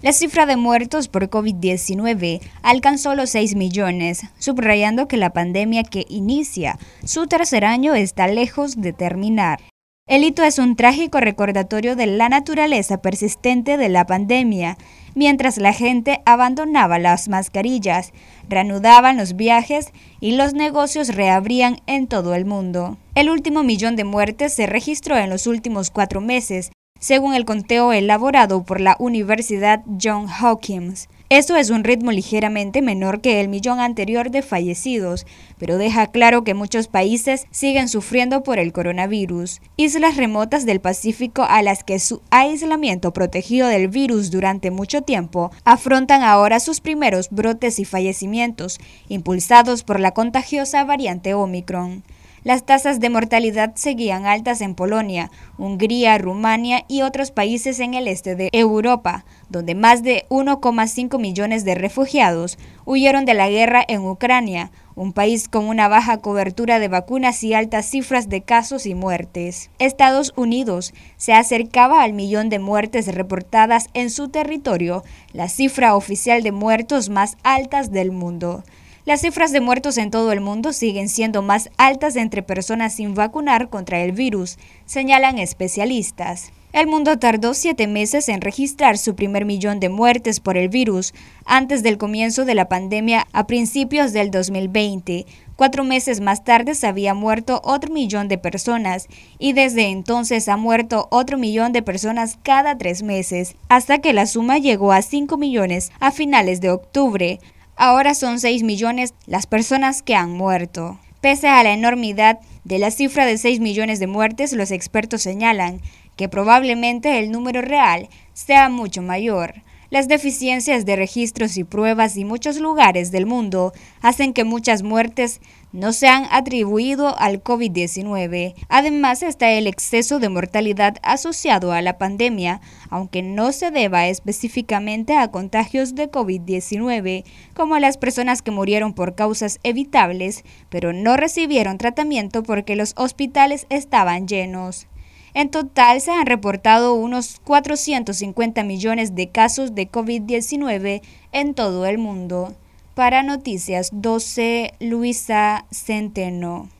La cifra de muertos por COVID-19 alcanzó los 6 millones, subrayando que la pandemia que inicia su tercer año está lejos de terminar. El hito es un trágico recordatorio de la naturaleza persistente de la pandemia. Mientras la gente abandonaba las mascarillas, reanudaban los viajes y los negocios reabrían en todo el mundo. El último millón de muertes se registró en los últimos cuatro meses según el conteo elaborado por la Universidad John Hawkins. Esto es un ritmo ligeramente menor que el millón anterior de fallecidos, pero deja claro que muchos países siguen sufriendo por el coronavirus. Islas remotas del Pacífico a las que su aislamiento protegido del virus durante mucho tiempo afrontan ahora sus primeros brotes y fallecimientos, impulsados por la contagiosa variante Omicron. Las tasas de mortalidad seguían altas en Polonia, Hungría, Rumania y otros países en el este de Europa, donde más de 1,5 millones de refugiados huyeron de la guerra en Ucrania, un país con una baja cobertura de vacunas y altas cifras de casos y muertes. Estados Unidos se acercaba al millón de muertes reportadas en su territorio, la cifra oficial de muertos más altas del mundo. Las cifras de muertos en todo el mundo siguen siendo más altas entre personas sin vacunar contra el virus, señalan especialistas. El mundo tardó siete meses en registrar su primer millón de muertes por el virus antes del comienzo de la pandemia a principios del 2020. Cuatro meses más tarde se había muerto otro millón de personas y desde entonces ha muerto otro millón de personas cada tres meses, hasta que la suma llegó a cinco millones a finales de octubre. Ahora son 6 millones las personas que han muerto. Pese a la enormidad de la cifra de 6 millones de muertes, los expertos señalan que probablemente el número real sea mucho mayor. Las deficiencias de registros y pruebas en muchos lugares del mundo hacen que muchas muertes no se han atribuido al COVID-19. Además está el exceso de mortalidad asociado a la pandemia, aunque no se deba específicamente a contagios de COVID-19, como a las personas que murieron por causas evitables, pero no recibieron tratamiento porque los hospitales estaban llenos. En total se han reportado unos 450 millones de casos de COVID-19 en todo el mundo. Para Noticias 12, Luisa Centeno.